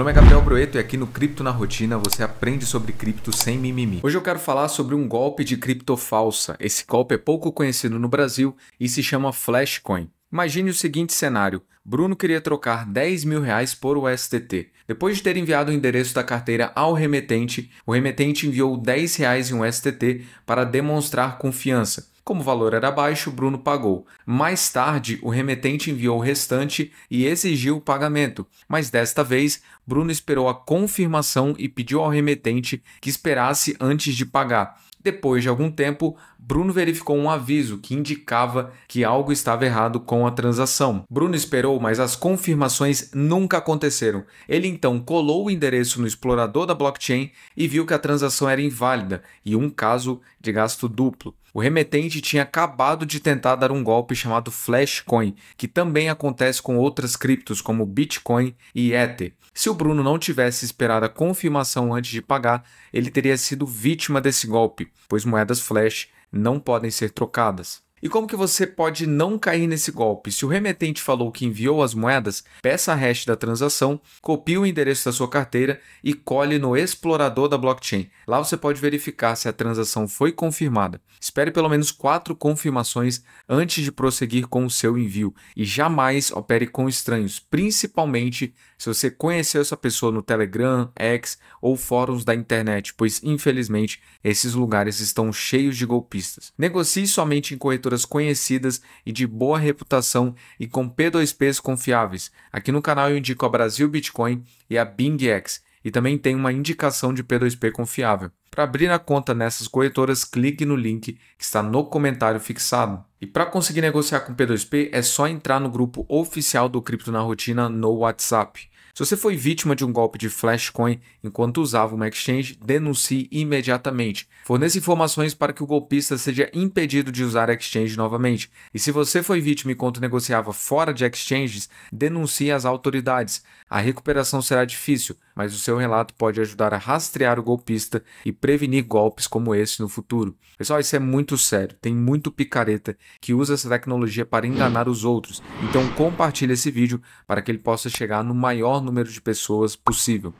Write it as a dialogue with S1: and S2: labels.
S1: Meu nome é Gabriel Broeto e aqui no Cripto na Rotina você aprende sobre cripto sem mimimi. Hoje eu quero falar sobre um golpe de cripto falsa. Esse golpe é pouco conhecido no Brasil e se chama Flashcoin. Imagine o seguinte cenário: Bruno queria trocar 10 mil reais por USDT. Depois de ter enviado o endereço da carteira ao remetente, o remetente enviou 10 reais em USDT para demonstrar confiança. Como o valor era baixo, Bruno pagou. Mais tarde, o remetente enviou o restante e exigiu o pagamento, mas desta vez, Bruno esperou a confirmação e pediu ao remetente que esperasse antes de pagar. Depois de algum tempo, Bruno verificou um aviso que indicava que algo estava errado com a transação. Bruno esperou, mas as confirmações nunca aconteceram. Ele então colou o endereço no explorador da blockchain e viu que a transação era inválida e um caso de gasto duplo. O remetente tinha acabado de tentar dar um golpe chamado Flashcoin, que também acontece com outras criptos como Bitcoin e Ether. Se o Bruno não tivesse esperado a confirmação antes de pagar, ele teria sido vítima desse golpe, pois moedas Flash não podem ser trocadas. E como que você pode não cair nesse golpe? Se o remetente falou que enviou as moedas, peça a hash da transação, copie o endereço da sua carteira e colhe no explorador da blockchain. Lá você pode verificar se a transação foi confirmada. Espere pelo menos quatro confirmações antes de prosseguir com o seu envio e jamais opere com estranhos, principalmente se você conheceu essa pessoa no Telegram, X ou fóruns da internet, pois infelizmente esses lugares estão cheios de golpistas. Negocie somente em corretoras estruturas conhecidas e de boa reputação e com P2Ps confiáveis. Aqui no canal eu indico a Brasil Bitcoin e a BingX e também tem uma indicação de P2P confiável. Para abrir a conta nessas corretoras, clique no link que está no comentário fixado. E para conseguir negociar com P2P, é só entrar no grupo oficial do Cripto na Rotina no WhatsApp. Se você foi vítima de um golpe de Flashcoin enquanto usava uma exchange, denuncie imediatamente. Forneça informações para que o golpista seja impedido de usar a exchange novamente. E se você foi vítima enquanto negociava fora de exchanges, denuncie as autoridades. A recuperação será difícil mas o seu relato pode ajudar a rastrear o golpista e prevenir golpes como esse no futuro. Pessoal, isso é muito sério. Tem muito picareta que usa essa tecnologia para enganar os outros. Então compartilhe esse vídeo para que ele possa chegar no maior número de pessoas possível.